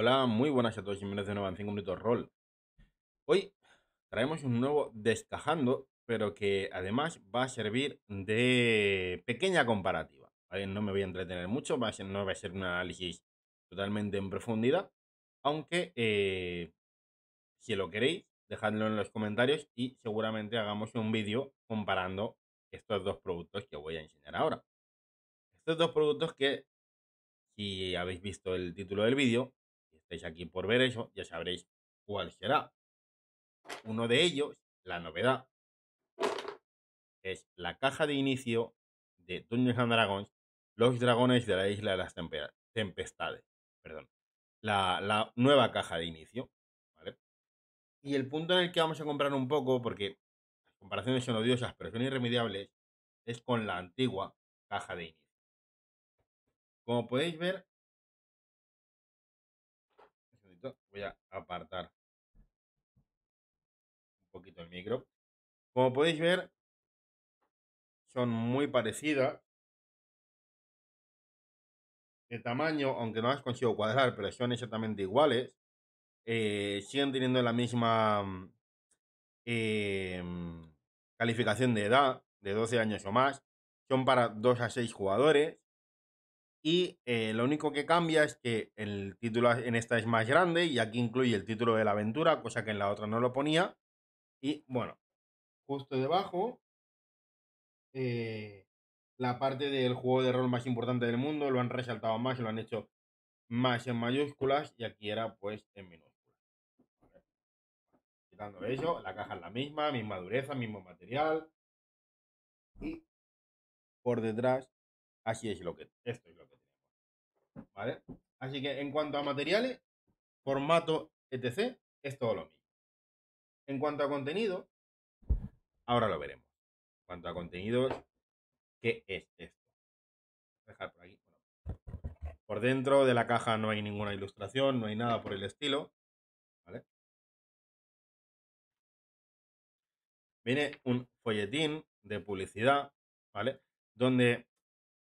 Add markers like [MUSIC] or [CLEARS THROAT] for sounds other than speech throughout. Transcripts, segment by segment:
Hola, muy buenas a todos, y bienvenidos de nuevo en 5 minutos Roll. Hoy traemos un nuevo descajando pero que además va a servir de pequeña comparativa. No me voy a entretener mucho, va no va a ser un análisis totalmente en profundidad, aunque eh, si lo queréis, dejadlo en los comentarios y seguramente hagamos un vídeo comparando estos dos productos que voy a enseñar ahora. Estos dos productos que, si habéis visto el título del vídeo, estáis aquí por ver eso, ya sabréis cuál será. Uno de ellos, la novedad, es la caja de inicio de Dungeons and Dragons, los dragones de la isla de las tempestades. Perdón. La, la, nueva caja de inicio. ¿vale? Y el punto en el que vamos a comprar un poco, porque las comparaciones son odiosas, pero son irremediables, es con la antigua caja de inicio. Como podéis ver, voy a apartar un poquito el micro. Como podéis ver, son muy parecidas. De tamaño, aunque no las consigo cuadrar, pero son exactamente iguales. Eh, siguen teniendo la misma mm, em, calificación de edad, de 12 años o más. Son para 2 a 6 jugadores. Y eh, lo único que cambia es que el título en esta es más grande y aquí incluye el título de la aventura, cosa que en la otra no lo ponía. Y bueno, justo debajo, eh, la parte del juego de rol más importante del mundo, lo han resaltado más lo han hecho más en mayúsculas y aquí era pues en minúsculas. Quitando eso, la caja es la misma, misma dureza, mismo material. Y por detrás, así es lo que esto ¿Vale? Así que en cuanto a materiales, formato, etc., es todo lo mismo. En cuanto a contenido, ahora lo veremos. En cuanto a contenido, ¿qué es esto? por aquí. Por dentro de la caja no hay ninguna ilustración, no hay nada por el estilo. Viene un folletín de publicidad, ¿vale? Donde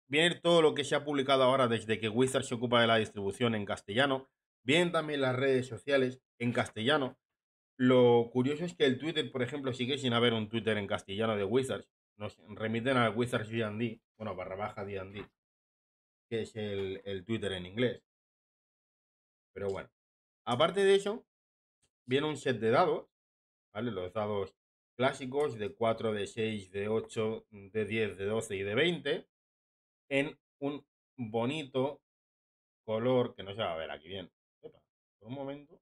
viene todo lo que se ha publicado ahora desde que Wizards se ocupa de la distribución en castellano. Vienen también las redes sociales en castellano. Lo curioso es que el Twitter, por ejemplo, sigue sin haber un Twitter en castellano de Wizards. Nos remiten a Wizards D&D, bueno, barra baja D&D, que es el, el Twitter en inglés. Pero bueno, aparte de eso, viene un set de dados, ¿vale? Los dados clásicos de 4, de 6, de 8, de 10, de 12 y de 20 en un bonito color que no se va a ver aquí bien. un momento.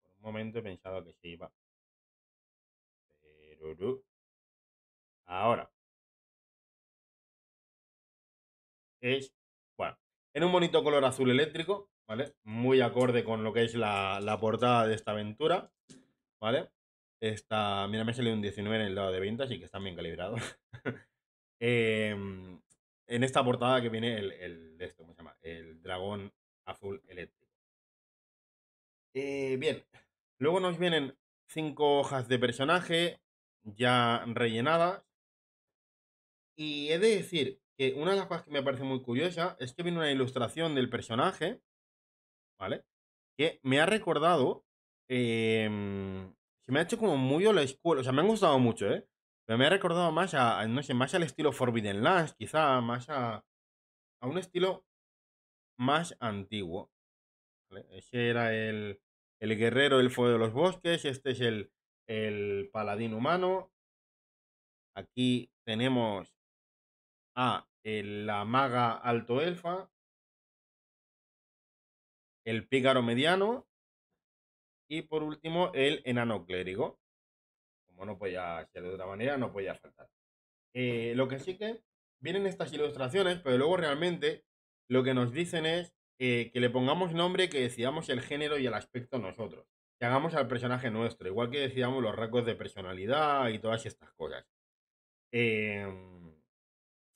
Por un momento he pensado que se iba. Pero... Ahora. Es, bueno, en un bonito color azul eléctrico, ¿vale? Muy acorde con lo que es la, la portada de esta aventura, ¿vale? Está, mira, me salió un 19 en el lado de ventas y que están bien calibrados. [LAUGHS] Em, en esta portada que viene el, esto, ¿cómo llama? El dragón azul eléctrico. Eh, bien, luego nos vienen cinco hojas de personaje ya rellenadas. Y he de decir que una de las cosas que me parece muy curiosa es que viene una ilustración del personaje, ¿vale? Que me ha recordado em, me ha hecho como muy la school. O sea, me han gustado mucho, ¿eh? Pero me ha recordado más a, no sé, más al estilo Forbidden Lands, quizá, más a, a un estilo más antiguo. Ese era el, el guerrero del fuego de los bosques, este es el, el paladín humano. Aquí tenemos a el, la maga alto elfa, el pícaro mediano, y por último, el enano clérigo. Como no podía ser de otra manera, no podía faltar. Eh, lo que sí que vienen estas ilustraciones, pero luego realmente lo que nos dicen es eh, que le pongamos nombre, que decidamos el género y el aspecto nosotros. Que hagamos al personaje nuestro, igual que decidamos los rasgos de personalidad y todas estas cosas. Em,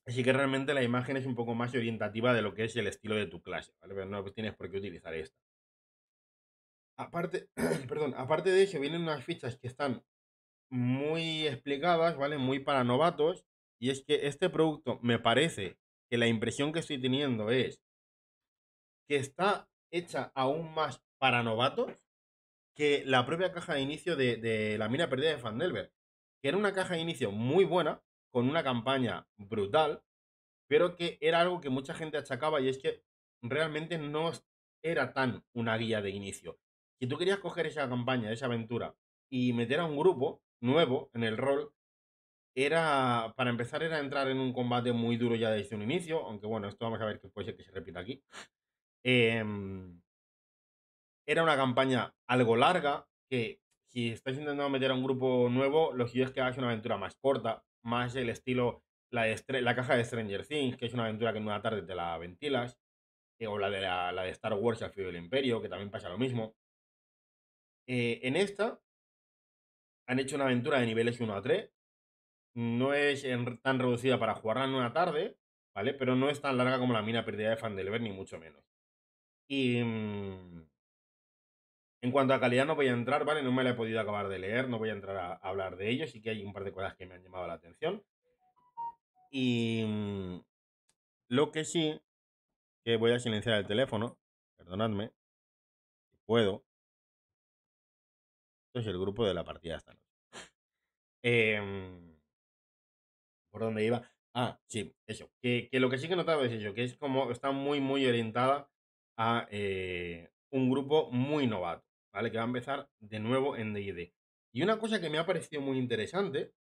así que realmente la imagen es un poco más orientativa de lo que es el estilo de tu clase, Pero no tienes por qué utilizar esto aparte, [CLEARS THROAT] aparte de eso, vienen unas fichas que están muy explicadas, ¿vale? Muy para novatos. Y es que este producto me parece que la impresión que estoy teniendo es que está hecha aún más para novatos que la propia caja de inicio de, la mina perdida de Delver. Que era una caja de inicio muy buena, con una campaña brutal, pero que era algo que mucha gente achacaba y es que realmente no era tan una guía de inicio. Si tú querías coger esa campaña, esa aventura, y meter a un grupo nuevo en el rol, era, para empezar, era entrar en un combate muy duro ya desde un inicio, aunque bueno, esto vamos a ver que puede ser que se repita aquí. Em, era una campaña algo larga, que si estáis intentando meter a un grupo nuevo, lo que es que hagas una aventura más corta, más el estilo, la, caja de Stranger Things, que es una aventura que en una tarde te la ventilas, eh, o la de, la, de Star Wars al frío del imperio, que también pasa lo mismo. Eh, en esta han hecho una aventura de niveles 1 a 3. No es tan reducida para jugarla en una tarde, ¿vale? Pero no es tan larga como la mina perdida de Fandelver, ni mucho menos. Y. Mm, en cuanto a calidad, no voy a entrar, ¿vale? No me la he podido acabar de leer, no voy a entrar a, hablar de ello. Sí que hay un par de cosas que me han llamado la atención. Y. Mm, lo que sí, que voy a silenciar el teléfono, perdonadme, si puedo es el grupo de la partida esta noche. Em, ¿Por dónde iba? Ah, sí, eso. Que, lo que sí que notaba es eso, que es como está muy, muy orientada a eh, un grupo muy novato, ¿vale? Que va a empezar de nuevo en DD. Y una cosa que me ha parecido muy interesante,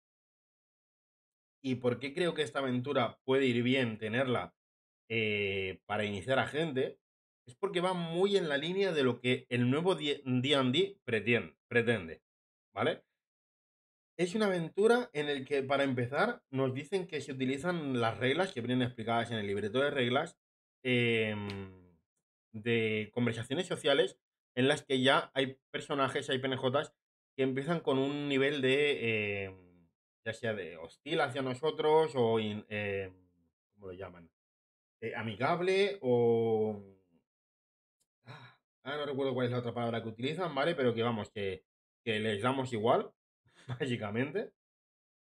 y por qué creo que esta aventura puede ir bien tenerla eh, para iniciar a gente, es porque va muy en la línea de lo que el nuevo D&D pretende, pretende, ¿vale? Es una aventura en la que, para empezar, nos dicen que se utilizan las reglas que vienen explicadas en el libreto de reglas em, de conversaciones sociales en las que ya hay personajes, hay PNJs que empiezan con un nivel de, em, ya sea de hostil hacia nosotros o, em, ¿cómo lo llaman? Eh, amigable o Ah, no recuerdo cuál es la otra palabra que utilizan, ¿vale? Pero que vamos, que, que les damos igual, [LAUGHS] básicamente.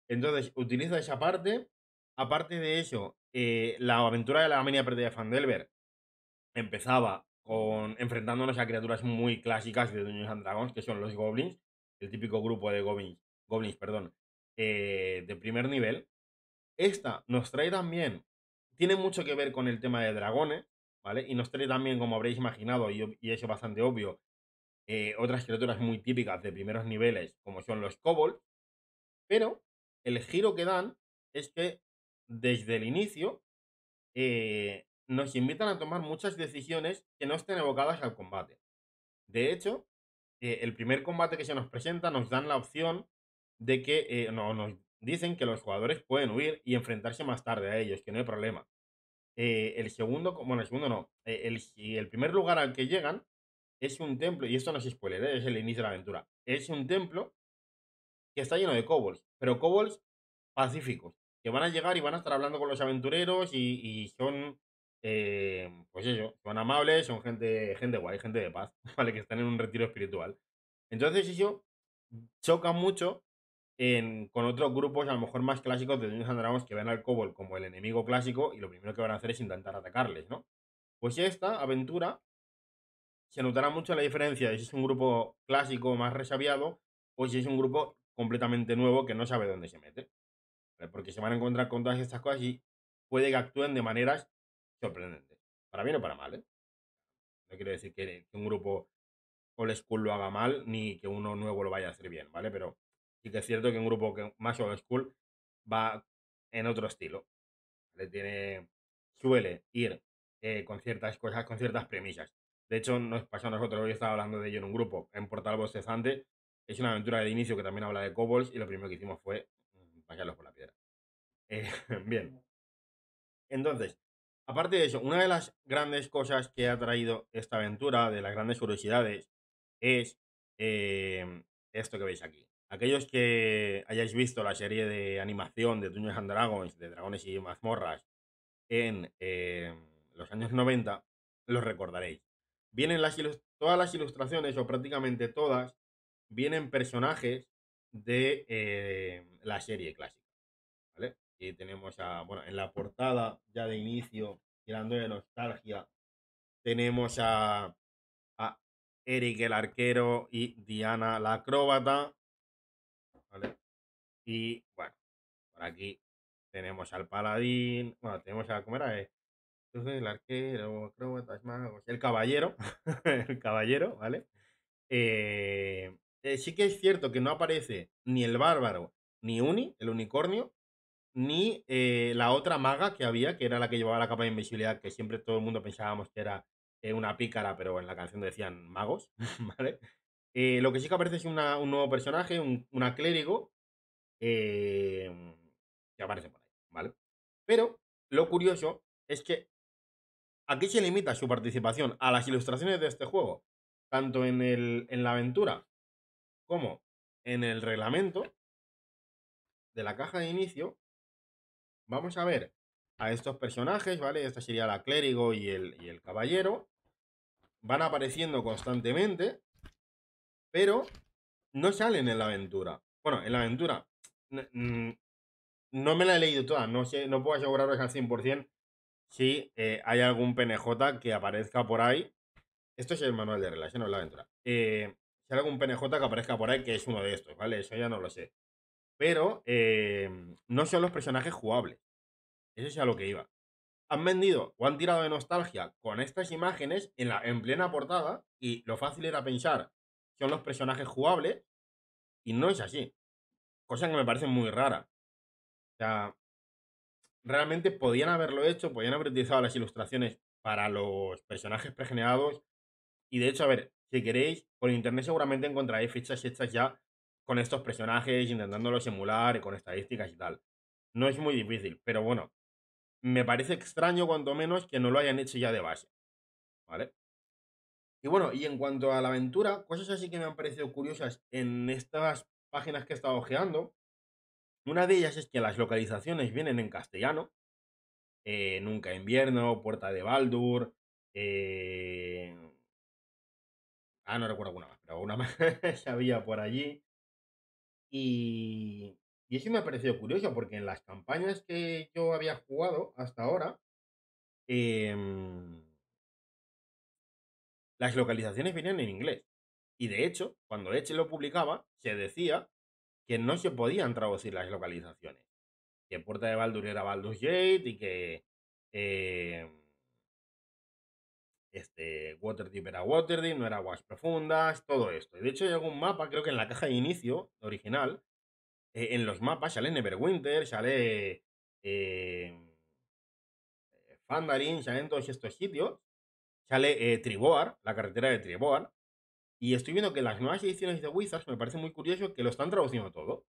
Entonces, utiliza esa parte. Aparte de eso, eh, la aventura de la Amenia perdida de Fandelver empezaba con enfrentándonos a criaturas muy clásicas de Dungeons and Dragons, que son los goblins, el típico grupo de goblins, goblins perdón, eh, de primer nivel. Esta nos trae también, tiene mucho que ver con el tema de dragones, y nos trae también, como habréis imaginado, y, es bastante obvio, eh, otras criaturas muy típicas de primeros niveles, como son los kobold, pero el giro que dan es que desde el inicio eh, nos invitan a tomar muchas decisiones que no estén evocadas al combate. De hecho, eh, el primer combate que se nos presenta nos dan la opción de que, no, nos dicen que los jugadores pueden huir y enfrentarse más tarde a ellos, que no hay problema. Eh, el segundo, bueno, el segundo no. Eh, el, el primer lugar al que llegan es un templo, y esto no es spoiler, ¿eh? es el inicio de la aventura. Es un templo que está lleno de kobolds, pero kobolds pacíficos, que van a llegar y van a estar hablando con los aventureros y, y son, pues eso, son amables, son gente, gente guay, gente de paz, [LAUGHS] ¿vale? Que están en un retiro espiritual. Entonces eso choca mucho con otros grupos a lo mejor más clásicos de Dungeons and Dragons que ven al Cobol como el enemigo clásico y lo primero que van a hacer es intentar atacarles, ¿no? Pues esta aventura se notará mucho la diferencia de si es un grupo clásico más resabiado o si es un grupo completamente nuevo que no sabe dónde se mete. Porque se van a encontrar con todas estas cosas y puede que actúen de maneras sorprendentes. Para bien o para mal, ¿eh? No quiero decir que un grupo old school lo haga mal ni que uno nuevo lo vaya a hacer bien, ¿vale? Pero y que es cierto que un grupo que más old school va en otro estilo. Le tiene, suele ir eh, con ciertas cosas, con ciertas premisas. De hecho, nos pasó a nosotros, hoy estaba hablando de ello en un grupo, en Portal Bostezante. Es una aventura de inicio que también habla de kobolds y lo primero que hicimos fue mm, pasarlos por la piedra. Eh, [LAUGHS] bien. Entonces, aparte de eso, una de las grandes cosas que ha traído esta aventura, de las grandes curiosidades, es eh, esto que veis aquí. Aquellos que hayáis visto la serie de animación de Dungeons and Dragons, de Dragones y Mazmorras, en eh, los años 90, los recordaréis. Vienen todas las ilustraciones, o prácticamente todas, vienen personajes de eh, la serie clásica. Y tenemos bueno, en la portada ya de inicio, tirando de nostalgia, tenemos a Eric el arquero y Diana la acróbata. Y bueno, por aquí tenemos al paladín, bueno, tenemos a, ¿cómo era? Entonces, eh, el arquero, el caballero, [LAUGHS] el caballero, ¿vale? Eh, eh, sí que es cierto que no aparece ni el bárbaro, ni Uni, el unicornio, ni la otra maga que había, que era la que llevaba la capa de invisibilidad, que siempre todo el mundo pensábamos que era una pícara, pero en la canción decían magos, [LAUGHS] ¿vale? Eh, lo que sí que aparece es un nuevo personaje, un, una clérigo, em, que aparece por ahí, ¿vale? Pero lo curioso es que aquí se limita su participación a las ilustraciones de este juego, tanto en, la aventura como en el reglamento de la caja de inicio. Vamos a ver a estos personajes, ¿vale? Esta sería la clérigo y y el caballero. Van apareciendo constantemente pero no salen en la aventura. Bueno, en la aventura. No me la he leído toda, no, sé, no puedo aseguraros al 100% si eh, hay algún PNJ que aparezca por ahí. Esto es el manual de relación, no la aventura. Eh, si hay algún PNJ que aparezca por ahí, que es uno de estos, ¿vale? Eso ya no lo sé. Pero em, no son los personajes jugables. Eso es a lo que iba. Han vendido o han tirado de nostalgia con estas imágenes en, la, en plena portada y lo fácil era pensar son los personajes jugables y no es así. Cosa que me parece muy rara. O sea, realmente podían haberlo hecho, podían haber utilizado las ilustraciones para los personajes pregenerados. Y de hecho, a ver, si queréis, por internet seguramente encontraréis fichas hechas ya con estos personajes, intentándolos simular y con estadísticas y tal. No es muy difícil, pero bueno, me parece extraño cuanto menos que no lo hayan hecho ya de base. ¿Vale? Y bueno, y en cuanto a la aventura, cosas así que me han parecido curiosas en estas páginas que he estado ojeando. Una de ellas es que las localizaciones vienen en castellano. Eh, nunca invierno, Puerta de Baldur. Eh... Ah, no recuerdo alguna más, pero alguna más [LAUGHS] había por allí. Y... y eso me ha parecido curioso porque en las campañas que yo había jugado hasta ahora, eh las localizaciones venían en inglés. Y de hecho, cuando Edge lo publicaba, se decía que no se podían traducir las localizaciones. Que Puerta de Baldur era Baldur's Gate y que eh, este, Waterdeep era Waterdeep, no era Aguas Profundas, todo esto. Y de hecho hay algún mapa, creo que en la caja de inicio original, eh, en los mapas sale Neverwinter, sale eh, sale en todos estos sitios sale eh, Triboar, la carretera de Triboar. Y estoy viendo que las nuevas ediciones de Wizards me parece muy curioso que lo están traduciendo todo.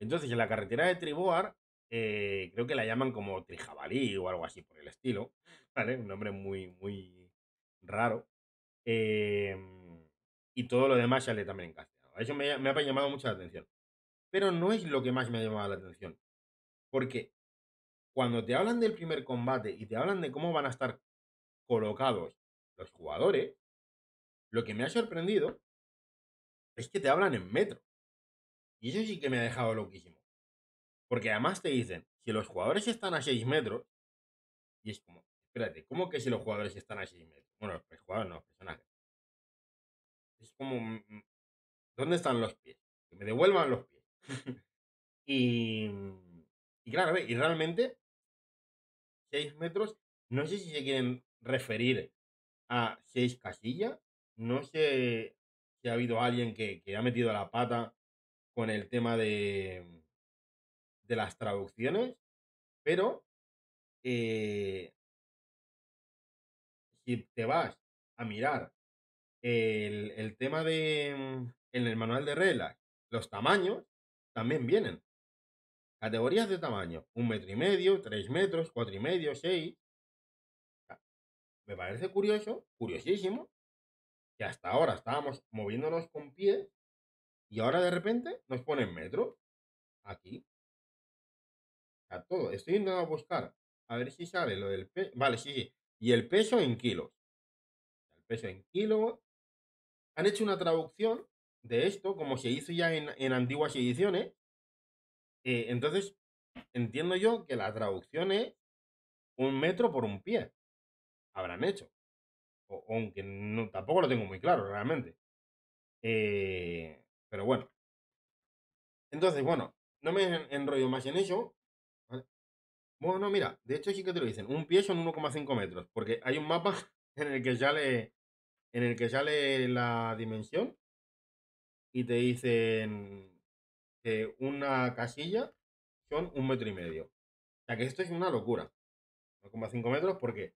Entonces, en la carretera de Triboar, eh, creo que la llaman como Trijabalí o algo así por el estilo. ¿Vale? Un nombre muy, muy raro. Em, y todo lo demás sale también en castellano. Eso me, ha llamado mucha la atención. Pero no es lo que más me ha llamado la atención. Porque cuando te hablan del primer combate y te hablan de cómo van a estar colocados jugadores, lo que me ha sorprendido es que te hablan en metro. Y eso sí que me ha dejado loquísimo. Porque además te dicen, si los jugadores están a seis metros, y es como, espérate, ¿cómo que si los jugadores están a seis metros? Bueno, los jugadores no, los personajes. Es como, mm, mm, ¿dónde están los pies? Que me devuelvan los pies. [LAUGHS] y, mm, y claro, y realmente seis metros, no sé si se quieren referir seis casillas. No sé si ha habido alguien que, ha metido la pata con el tema de, de las traducciones, pero eh si te vas a mirar el, el, tema de en el manual de reglas, los tamaños también vienen. Categorías de tamaño, un metro y medio, tres metros, cuatro y medio, seis me parece curioso, curiosísimo, que hasta ahora estábamos moviéndonos con pie y ahora de repente nos ponen metro aquí. A todo. Estoy intentando buscar a ver si sale lo del peso. Vale, sí, sí. Y el peso en kilos. El peso en kilos. Han hecho una traducción de esto, como se hizo ya en, antiguas ediciones. Eh, entonces, entiendo yo que la traducción es un metro por un pie habrán hecho. O, aunque no, tampoco lo tengo muy claro realmente. Eh, pero bueno. Entonces, bueno, no me enrollo más en eso. Bueno, mira, de hecho sí que te lo dicen. Un pie son 1,5 metros. Porque hay un mapa [LAUGHS] en el que sale. En el que sale la dimensión. Y te dicen que una casilla son un metro y medio. O sea que esto es una locura. 1,5 metros porque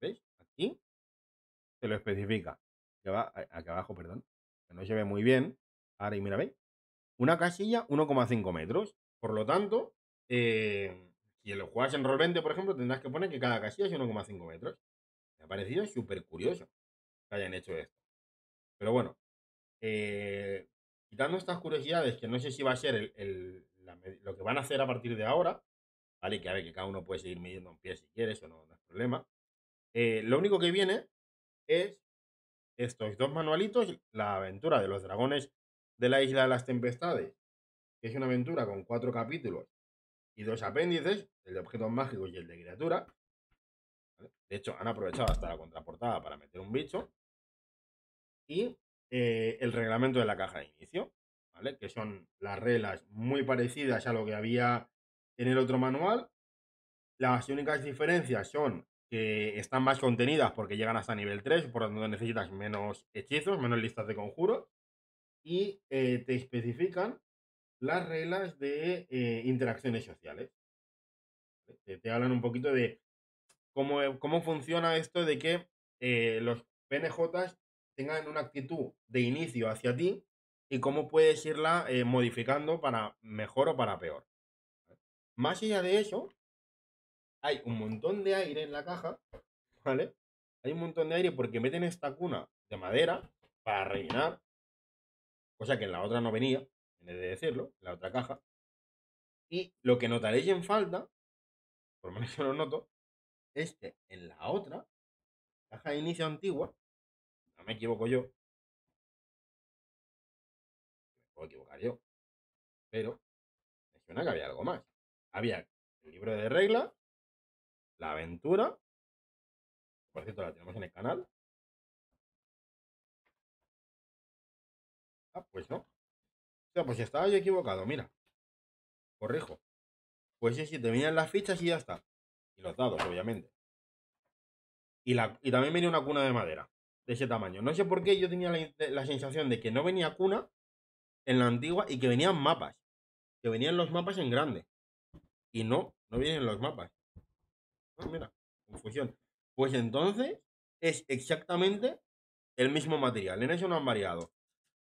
¿veis? Aquí se lo especifica. va aquí abajo, perdón. Que no se ve muy bien. Ahora, y mira, ¿veis? Una casilla 1,5 metros. Por lo tanto, eh, si lo juegas en Roll20, por ejemplo, tendrás que poner que cada casilla es 1,5 metros. Me ha parecido súper curioso que hayan hecho esto. Pero bueno, eh, quitando estas curiosidades, que no sé si va a ser lo que van a hacer a partir de ahora, ¿vale? Que ver, que cada uno puede seguir midiendo en pie si quiere, eso no, no es problema. Eh, lo único que viene es estos dos manualitos, la aventura de los dragones de la isla de las tempestades, que es una aventura con cuatro capítulos y dos apéndices, el de objetos mágicos y el de criatura. De hecho, han aprovechado hasta la contraportada para meter un bicho. Y eh, el reglamento de la caja de inicio, ¿vale? Que son las reglas muy parecidas a lo que había en el otro manual. Las únicas diferencias son que están más contenidas porque llegan hasta nivel 3, por lo tanto necesitas menos hechizos, menos listas de conjuros. Y eh, te especifican las reglas de eh, interacciones sociales. Te, hablan un poquito de cómo, e, cómo funciona esto de que eh, los PNJs tengan una actitud de inicio hacia ti y cómo puedes irla modificando para mejor o para peor. Más allá de eso, hay un montón de aire en la caja, ¿vale? Hay un montón de aire porque meten esta cuna de madera para rellenar, cosa que en la otra no venía, en vez de decirlo, en la otra caja. Y lo que notaréis en falta, por lo menos yo lo noto, es que en la otra, caja de inicio antigua, no me equivoco yo, me puedo equivocar yo, pero me suena que había algo más. Había el libro de reglas, la aventura. Por cierto, la tenemos en el canal. Ah, pues no. O sea, pues estaba yo equivocado, mira. Corrijo. Pues sí, sí, te venían las fichas y ya está. Y los dados, obviamente. Y, la, y también venía una cuna de madera, de ese tamaño. No sé por qué yo tenía la, la sensación de que no venía cuna en la antigua y que venían mapas. Que venían los mapas en grande. Y no, no vienen los mapas. Ah, mira, confusión. Pues entonces es exactamente el mismo material. En eso no han variado.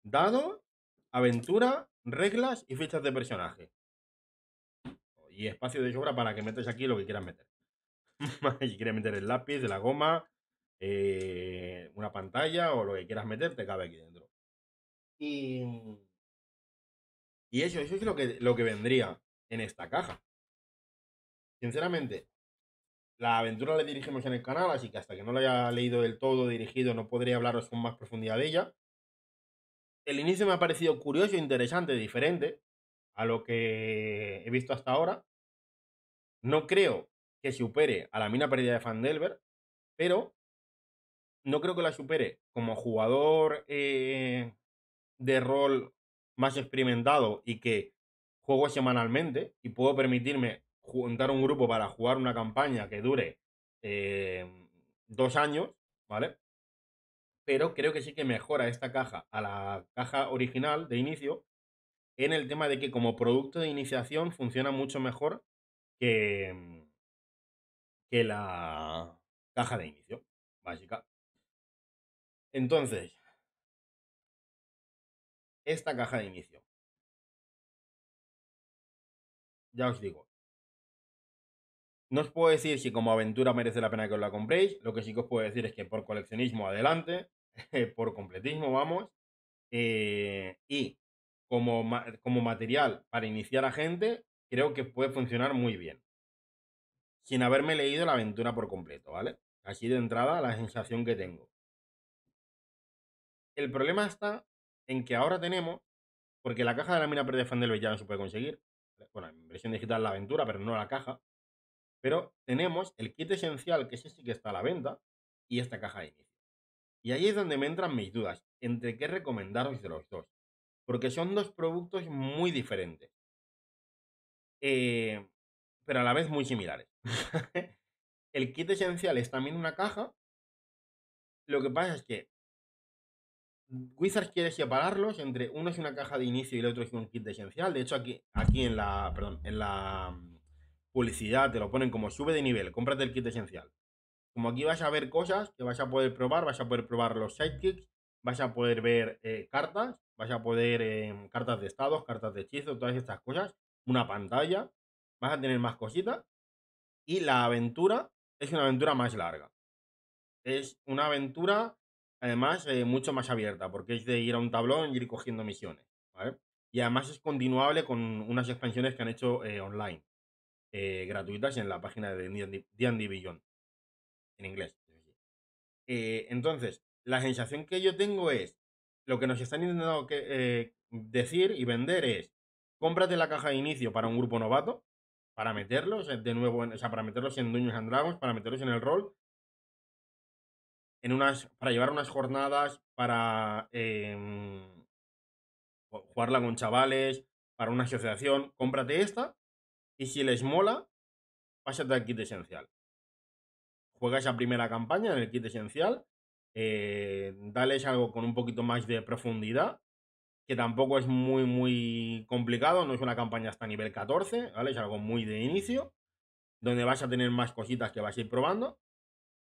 Dado, aventura, reglas y fichas de personaje. Y espacio de sobra para que metas aquí lo que quieras meter. [LAUGHS] si quieres meter el lápiz, la goma, eh, una pantalla o lo que quieras meter, te cabe aquí dentro. Y, mm, y eso, eso es lo que, lo que vendría en esta caja. Sinceramente, la aventura la dirigimos en el canal, así que hasta que no la haya leído del todo, dirigido, no podría hablaros con más profundidad de ella. El inicio me ha parecido curioso, interesante, diferente a lo que he visto hasta ahora. No creo que supere a la mina perdida de Fandelver, pero no creo que la supere como jugador eh, de rol más experimentado y que juego semanalmente y puedo permitirme juntar un grupo para jugar una campaña que dure eh, dos años, ¿vale? Pero creo que sí que mejora esta caja a la caja original de inicio en el tema de que como producto de iniciación funciona mucho mejor que, que la caja de inicio básica. Entonces, esta caja de inicio. Ya os digo, no os puedo decir si como aventura merece la pena que os la compréis. Lo que sí que os puedo decir es que por coleccionismo adelante, [LAUGHS] por completismo vamos. Eh, y como, como material para iniciar a gente, creo que puede funcionar muy bien. Sin haberme leído la aventura por completo, ¿vale? Así de entrada, la sensación que tengo. El problema está en que ahora tenemos, porque la caja de la mina Pérez ya no se puede conseguir. Bueno, en versión digital la aventura, pero no la caja. Pero tenemos el kit esencial, que es sí que está a la venta, y esta caja de inicio. Y ahí es donde me entran mis dudas, entre qué recomendaros de los dos. Porque son dos productos muy diferentes. Eh, pero a la vez muy similares. [LAUGHS] el kit esencial es también una caja. Lo que pasa es que Wizards quiere separarlos entre uno es una caja de inicio y el otro es un kit esencial. De hecho, aquí, aquí en la publicidad, te lo ponen como sube de nivel, cómprate el kit esencial. Como aquí vas a ver cosas que vas a poder probar, vas a poder probar los sidekicks, vas a poder ver eh, cartas, vas a poder em, cartas de estados, cartas de hechizo, todas estas cosas, una pantalla, vas a tener más cositas y la aventura es una aventura más larga. Es una aventura, además, eh, mucho más abierta, porque es de ir a un tablón y ir cogiendo misiones, Y además es continuable con unas expansiones que han hecho eh, online. Eh, gratuitas en la página de D&D Billion en inglés. Eh, entonces, la sensación que yo tengo es, lo que nos están intentando que, eh, decir y vender es, cómprate la caja de inicio para un grupo novato, para meterlos de nuevo, en, o para meterlos en Dungeons and Dragons, para meterlos en el rol, en unas, para llevar unas jornadas, para em, jugarla con chavales, para una asociación, cómprate esta y si les mola, pásate al kit esencial. Juega esa primera campaña en el kit esencial. Eh, Dale algo con un poquito más de profundidad. Que tampoco es muy, muy complicado. No es una campaña hasta nivel 14, ¿vale? Es algo muy de inicio. Donde vas a tener más cositas que vas a ir probando.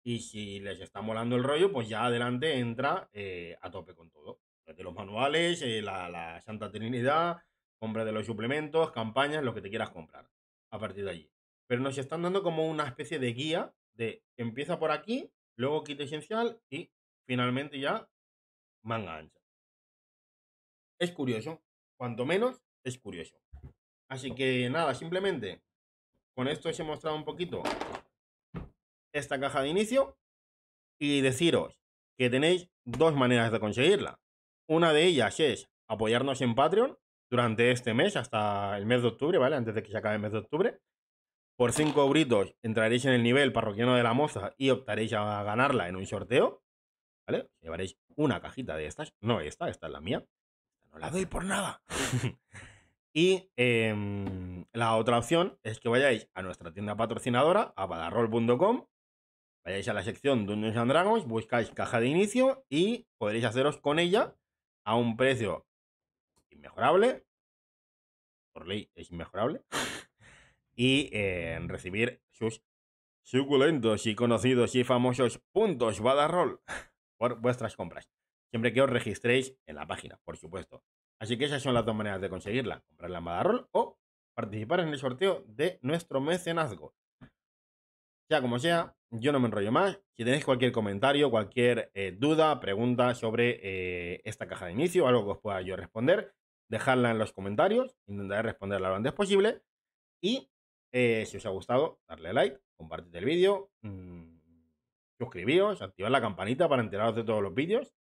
Y si les está molando el rollo, pues ya adelante entra eh, a tope con todo. de los manuales, eh, la, la, Santa Trinidad, compra de los suplementos, campañas, lo que te quieras comprar a partir de allí. Pero nos están dando como una especie de guía de empieza por aquí, luego quita esencial y finalmente ya manga ancha. Es curioso, cuanto menos es curioso. Así que nada, simplemente con esto os he mostrado un poquito esta caja de inicio y deciros que tenéis dos maneras de conseguirla. Una de ellas es apoyarnos en Patreon, durante este mes, hasta el mes de octubre, ¿vale? Antes de que se acabe el mes de octubre. Por 5 gritos entraréis en el nivel parroquiano de la moza y optaréis a ganarla en un sorteo, ¿vale? Llevaréis una cajita de estas, no esta, esta es la mía. No la doy por nada. [LAUGHS] y em, la otra opción es que vayáis a nuestra tienda patrocinadora, a badarroll.com, vayáis a la sección Dungeons and Dragons, buscáis caja de inicio y podréis haceros con ella a un precio inmejorable por ley es inmejorable, [LAUGHS] y eh, recibir sus suculentos y conocidos y famosos puntos Badarroll por vuestras compras, siempre que os registréis en la página, por supuesto. Así que esas son las dos maneras de conseguirla, comprarla en Badarroll o participar en el sorteo de nuestro mecenazgo. Sea como sea, yo no me enrollo más. Si tenéis cualquier comentario, cualquier eh, duda, pregunta sobre eh, esta caja de inicio, algo que os pueda yo responder, dejarla en los comentarios, intentaré responderla lo antes posible. Y eh, si os ha gustado, darle like, compartid el vídeo, mm, suscribiros suscribíos, activad la campanita para enteraros de todos los vídeos.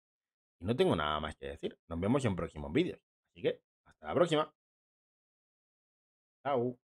Y no tengo nada más que decir. Nos vemos en próximos vídeos. Así que, hasta la próxima. Chao.